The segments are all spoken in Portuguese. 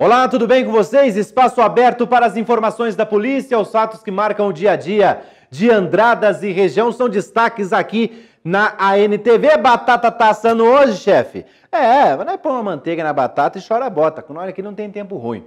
Olá, tudo bem com vocês? Espaço aberto para as informações da polícia, os fatos que marcam o dia a dia de Andradas e região são destaques aqui na ANTV. Batata tá assando hoje, chefe? É, vai né? pôr uma manteiga na batata e chora a bota, com hora que não tem tempo ruim.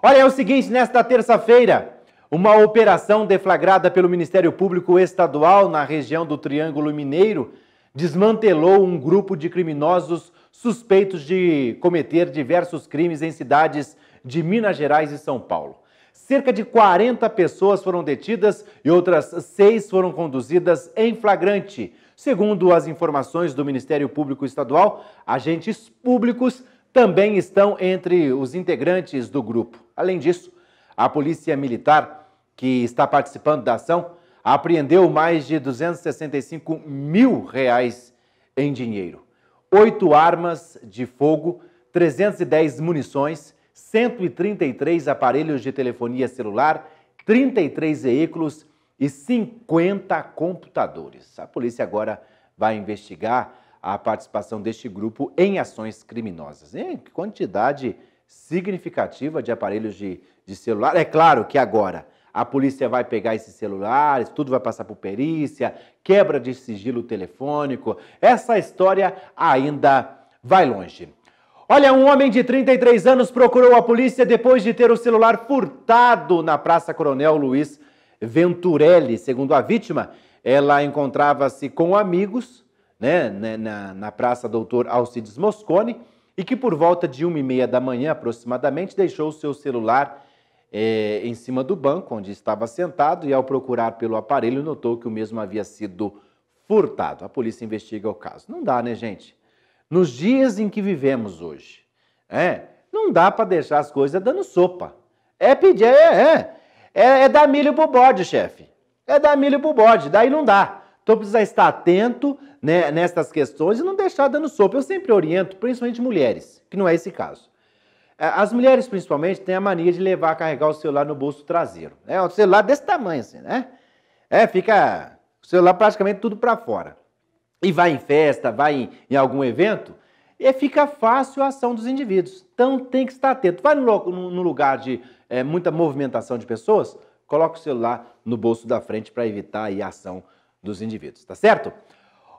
Olha, é o seguinte, nesta terça-feira, uma operação deflagrada pelo Ministério Público Estadual na região do Triângulo Mineiro desmantelou um grupo de criminosos suspeitos de cometer diversos crimes em cidades de Minas Gerais e São Paulo. Cerca de 40 pessoas foram detidas e outras seis foram conduzidas em flagrante. Segundo as informações do Ministério Público Estadual, agentes públicos também estão entre os integrantes do grupo. Além disso, a Polícia Militar, que está participando da ação, apreendeu mais de 265 mil reais em dinheiro oito armas de fogo, 310 munições, 133 aparelhos de telefonia celular, 33 veículos e 50 computadores. A polícia agora vai investigar a participação deste grupo em ações criminosas. Em quantidade significativa de aparelhos de, de celular. É claro que agora a polícia vai pegar esses celulares, tudo vai passar por perícia, quebra de sigilo telefônico. Essa história ainda vai longe. Olha, um homem de 33 anos procurou a polícia depois de ter o celular furtado na Praça Coronel Luiz Venturelli. Segundo a vítima, ela encontrava-se com amigos né, né na, na Praça Doutor Alcides Moscone e que por volta de uma e meia da manhã aproximadamente deixou o seu celular é, em cima do banco onde estava sentado e, ao procurar pelo aparelho, notou que o mesmo havia sido furtado. A polícia investiga o caso. Não dá, né, gente? Nos dias em que vivemos hoje, é, não dá para deixar as coisas dando sopa. É pedir, é, é, é, é dar milho pro bode, chefe. É dar milho pro bode, daí não dá. Então precisa estar atento né, nessas questões e não deixar dando sopa. Eu sempre oriento, principalmente mulheres, que não é esse caso. É, as mulheres, principalmente, têm a mania de levar, carregar o celular no bolso traseiro. É um celular desse tamanho, assim, né? É, fica o celular praticamente tudo para fora. E vai em festa, vai em, em, algum evento, e fica fácil a ação dos indivíduos. Então tem que estar atento. Vai no, no lugar de é, muita movimentação de pessoas, coloca o celular no bolso da frente para evitar aí, a ação dos indivíduos, tá certo?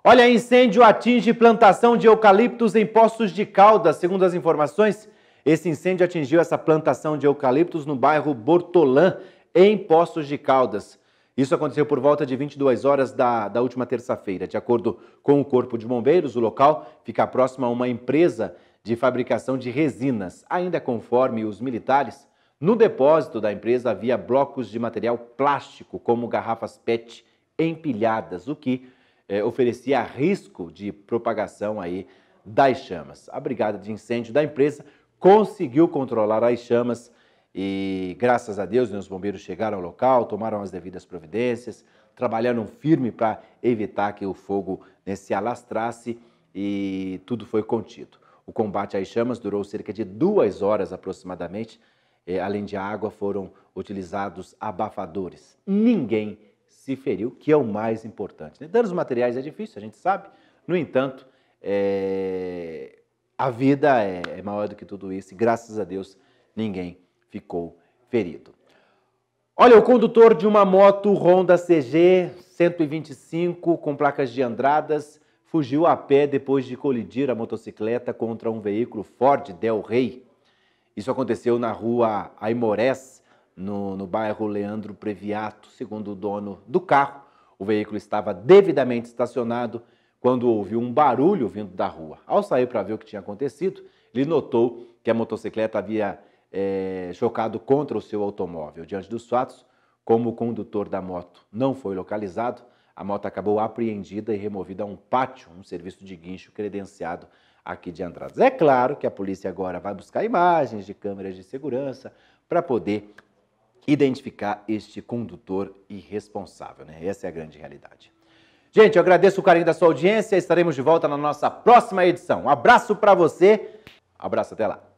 Olha, incêndio atinge plantação de eucaliptos em Poços de Caldas, segundo as informações esse incêndio atingiu essa plantação de eucaliptos no bairro Bortolã, em Poços de Caldas. Isso aconteceu por volta de 22 horas da, da última terça-feira. De acordo com o Corpo de Bombeiros, o local fica próximo a uma empresa de fabricação de resinas. Ainda conforme os militares, no depósito da empresa havia blocos de material plástico, como garrafas PET empilhadas, o que eh, oferecia risco de propagação aí das chamas. A brigada de incêndio da empresa conseguiu controlar as chamas e, graças a Deus, né, os bombeiros chegaram ao local, tomaram as devidas providências, trabalharam firme para evitar que o fogo né, se alastrasse e tudo foi contido. O combate às chamas durou cerca de duas horas aproximadamente. E, eh, além de água, foram utilizados abafadores. Ninguém se feriu, que é o mais importante. Né? Danos materiais é difícil, a gente sabe. No entanto, é... A vida é, é maior do que tudo isso e graças a Deus ninguém ficou ferido. Olha, o condutor de uma moto Honda CG 125 com placas de Andradas fugiu a pé depois de colidir a motocicleta contra um veículo Ford Del Rey. Isso aconteceu na rua Aimorés, no, no bairro Leandro Previato. Segundo o dono do carro, o veículo estava devidamente estacionado quando ouviu um barulho vindo da rua. Ao sair para ver o que tinha acontecido, ele notou que a motocicleta havia é, chocado contra o seu automóvel. Diante dos fatos, como o condutor da moto não foi localizado, a moto acabou apreendida e removida a um pátio, um serviço de guincho credenciado aqui de Andradas. É claro que a polícia agora vai buscar imagens de câmeras de segurança para poder identificar este condutor irresponsável. Né? Essa é a grande realidade. Gente, eu agradeço o carinho da sua audiência. Estaremos de volta na nossa próxima edição. Um abraço para você. abraço, até lá.